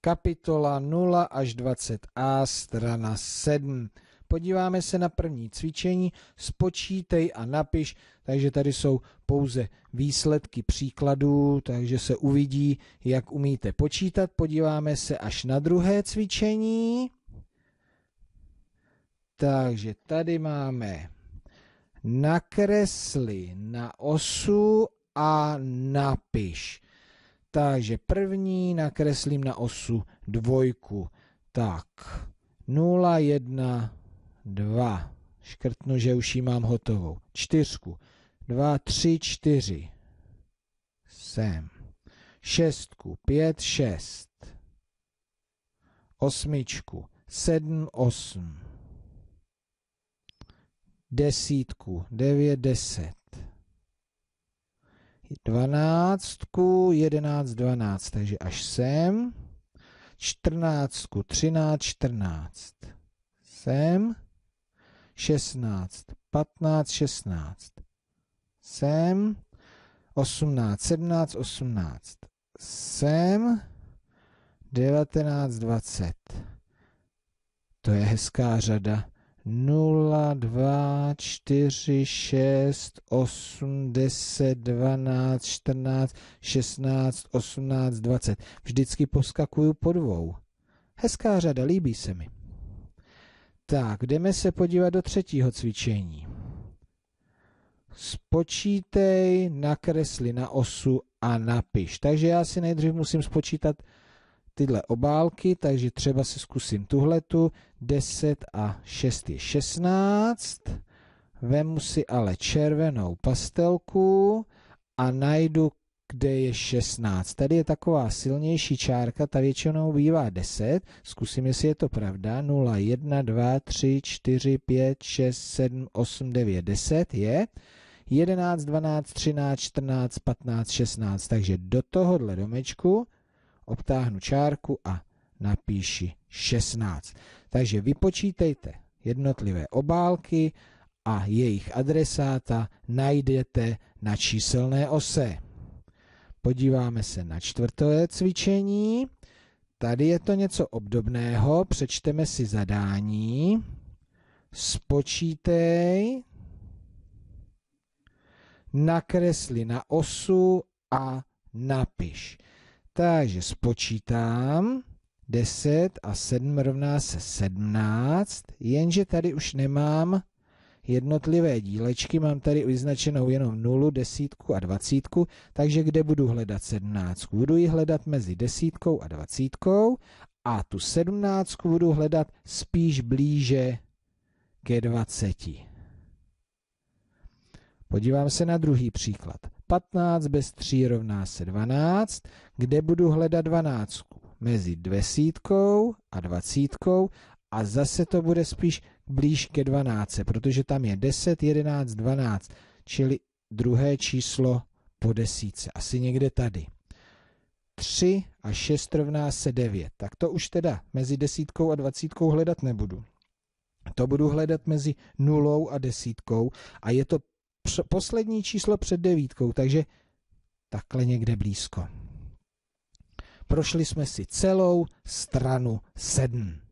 kapitola 0 až 20a, strana 7. Podíváme se na první cvičení, spočítej a napiš, takže tady jsou pouze výsledky příkladů, takže se uvidí, jak umíte počítat. Podíváme se až na druhé cvičení. Takže tady máme nakresli na osu a napiš. Takže první nakreslím na osu dvojku. Tak, 0, 1, 2. Škrtnu, že už ji mám hotovou. Čtyřku. 2, 3, 4. Sem. Šestku. 5, 6. Osmičku. 7, 8. Desítku. 9, 10. 12, jedenáct, 12, takže až sem, čtrnáctku, třináct, čtrnáct, sem, šestnáct, patnáct, šestnáct, sem, osmnáct, sedmnáct, osmnáct, sem, devatenáct, dvacet. To je hezká řada. 0, 2, 4, 6, 8, 10, 12, 14, 16, 18, 20. Vždycky poskakuju po dvou. Hezká řada, líbí se mi. Tak, jdeme se podívat do třetího cvičení. Spočítej, nakresli na osu a napiš. Takže já si nejdřív musím spočítat tyhle obálky, takže třeba si zkusím tuhletu. 10 a 6 je 16. Vemu si ale červenou pastelku a najdu, kde je 16. Tady je taková silnější čárka, ta většinou bývá 10. Zkusím, jestli je to pravda. 0, 1, 2, 3, 4, 5, 6, 7, 8, 9, 10 je. 11, 12, 13, 14, 15, 16. Takže do tohohle domečku obtáhnu čárku a napíši 16. Takže vypočítejte jednotlivé obálky a jejich adresáta najdete na číselné ose. Podíváme se na čtvrté cvičení. Tady je to něco obdobného, přečteme si zadání. Spočítej, nakresli na osu a napiš takže spočítám 10 a 7 rovná se 17, jenže tady už nemám jednotlivé dílečky, mám tady vyznačenou jenom 0, 10 a 20, takže kde budu hledat 17? Budu ji hledat mezi 10 a 20 a tu 17 budu hledat spíš blíže ke 20. Podívám se na druhý příklad. 15 bez 3 rovná se 12, kde budu hledat 12 mezi dvesítkou a dvacítkou a zase to bude spíš blíž ke 12, protože tam je 10, 11, 12, čili druhé číslo po desíce, asi někde tady. 3 a 6 rovná se 9, tak to už teda mezi desítkou a dvacítkou hledat nebudu. To budu hledat mezi nulou a desítkou a je to poslední číslo před devítkou, takže takhle někde blízko. Prošli jsme si celou stranu sedm.